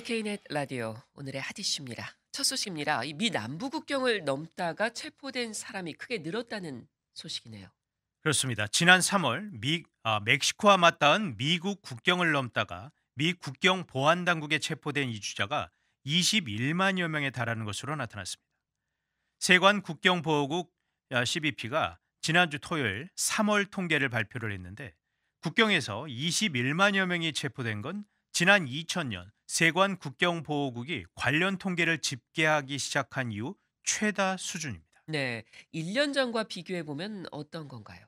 KK넷 라디오 오늘의 핫이슈입니다. 첫 소식입니다. 미 남부 국경을 넘다가 체포된 사람이 크게 늘었다는 소식이네요. 그렇습니다. 지난 3월 미, 아, 멕시코와 맞닿은 미국 국경을 넘다가 미 국경 보안 당국에 체포된 이주자가 21만여 명에 달하는 것으로 나타났습니다. 세관 국경보호국 아, CBP가 지난주 토요일 3월 통계를 발표를 했는데 국경에서 21만여 명이 체포된 건 지난 2000년 세관 국경보호국이 관련 통계를 집계하기 시작한 이후 최다 수준입니다. 네, 1년 전과 비교해 보면 어떤 건가요?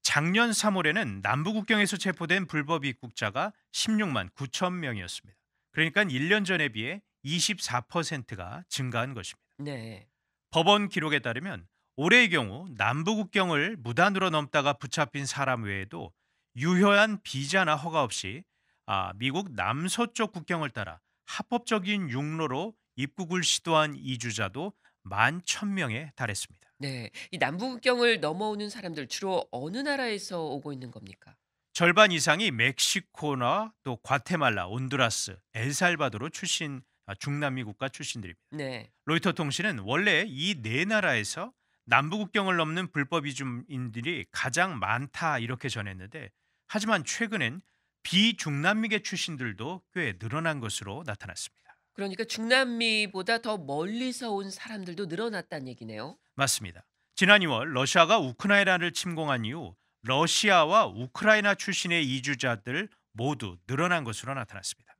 작년 3월에는 남부 국경에서 체포된 불법 입국자가 16만 9천 명이었습니다. 그러니까 1년 전에 비해 24%가 증가한 것입니다. 네. 법원 기록에 따르면 올해의 경우 남부 국경을 무단으로 넘다가 붙잡힌 사람 외에도 유효한 비자나 허가 없이 아, 미국 남서쪽 국경을 따라 합법적인 육로로 입국을 시도한 이주자도 만0명에 달했습니다. 네, 이 남북국경을 넘어오는 사람들 주로 어느 나라에서 오고 있는 겁니까? 절반 이상이 멕시코나 또 과테말라, 온두라스, 엘살바도르 출신 아, 중남미 국가 출신들입니다. 네. 로이터 통신은 원래 이 네 나라에서 남북국경을 넘는 불법 이주민들이 가장 많다 이렇게 전했는데 하지만 최근엔 비중남미계 출신들도 꽤 늘어난 것으로 나타났습니다. 그러니까 중남미보다 더 멀리서 온 사람들도 늘어났다는 얘기네요. 맞습니다. 지난 2월 러시아가 우크라이나를 침공한 이후 러시아와 우크라이나 출신의 이주자들 모두 늘어난 것으로 나타났습니다.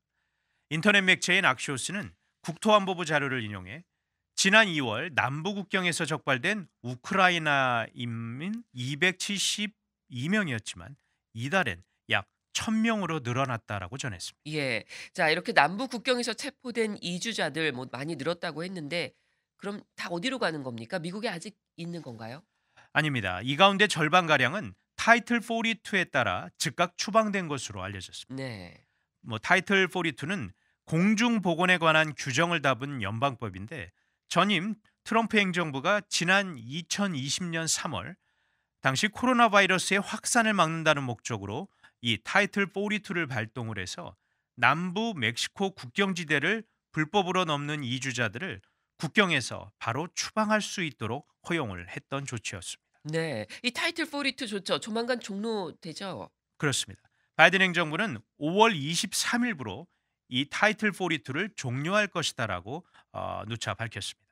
인터넷 매체인 악시오스는 국토안보부 자료를 인용해 지난 2월 남부 국경에서 적발된 우크라이나인민 272명이었지만 이달엔 약 천명으로 늘어났다라고 전했습니다. 예. 자, 이렇게 남부 국경에서 체포된 이주자들 뭐 많이 늘었다고 했는데 그럼 다 어디로 가는 겁니까? 미국에 아직 있는 건가요? 아닙니다. 이 가운데 절반 가량은 타이틀 42에 따라 즉각 추방된 것으로 알려졌습니다. 네. 뭐 타이틀 42는 공중 보건에 관한 규정을 담은 연방법인데 전임 트럼프 행정부가 지난 2020년 3월 당시 코로나 바이러스의 확산을 막는다는 목적으로 이 타이틀 42를 발동을 해서 남부 멕시코 국경지대를 불법으로 넘는 이주자들을 국경에서 바로 추방할 수 있도록 허용을 했던 조치였습니다. 네, 이 타이틀 42 조처 조만간 종료되죠. 그렇습니다. 바이든 행정부는 5월 23일부로 이 타이틀 42를 종료할 것이다라고 어, 누차 밝혔습니다.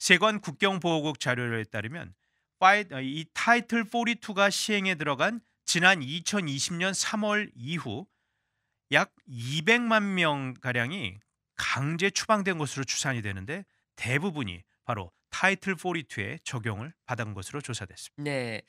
세관 국경보호국 자료에 따르면 파이, 어, 이 타이틀 42가 시행에 들어간 지난 2020년 3월 이후 약 200만 명 가량이 강제 추방된 것으로 추산이 되는데 대부분이 바로 타이틀 42에 적용을 받은 것으로 조사됐습니다. 네.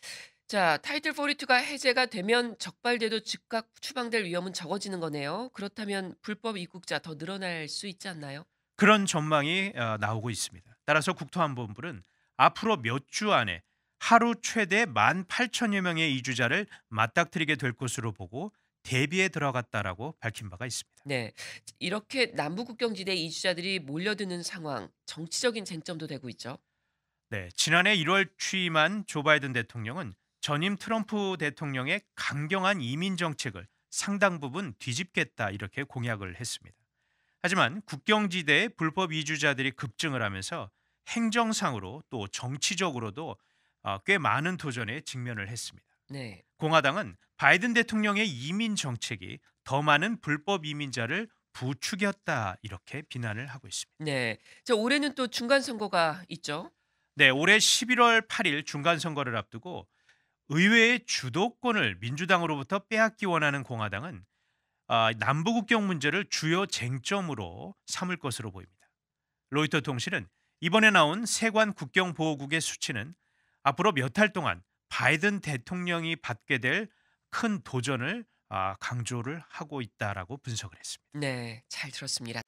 자, 타이틀 42가 해제가 되면 적발돼도 즉각 추방될 위험은 적어지는 거네요. 그렇다면 불법 입국자 더 늘어날 수 있지 않나요? 그런 전망이 어, 나오고 있습니다. 따라서 국토안보부는 앞으로 몇 주 안에 하루 최대 18,000여 명의 이주자를 맞닥뜨리게 될 것으로 보고 대비에 들어갔다라고 밝힌 바가 있습니다. 네, 이렇게 남부국경지대 이주자들이 몰려드는 상황, 정치적인 쟁점도 되고 있죠. 네, 지난해 1월 취임한 조 바이든 대통령은 전임 트럼프 대통령의 강경한 이민 정책을 상당 부분 뒤집겠다 이렇게 공약을 했습니다. 하지만 국경지대의 불법 이주자들이 급증을 하면서 행정상으로 또 정치적으로도 어, 꽤 많은 도전에 직면을 했습니다. 네. 공화당은 바이든 대통령의 이민 정책이 더 많은 불법 이민자를 부추겼다 이렇게 비난을 하고 있습니다. 네. 자, 올해는 또 중간 선거가 있죠. 네, 올해 11월 8일 중간 선거를 앞두고 의회의 주도권을 민주당으로부터 빼앗기 원하는 공화당은 아, 남부국경 문제를 주요 쟁점으로 삼을 것으로 보입니다. 로이터 통신은 이번에 나온 세관 국경 보호국의 수치는 앞으로 몇 달 동안 바이든 대통령이 받게 될 큰 도전을 아, 강조를 하고 있다라고 분석을 했습니다. 네, 잘 들었습니다.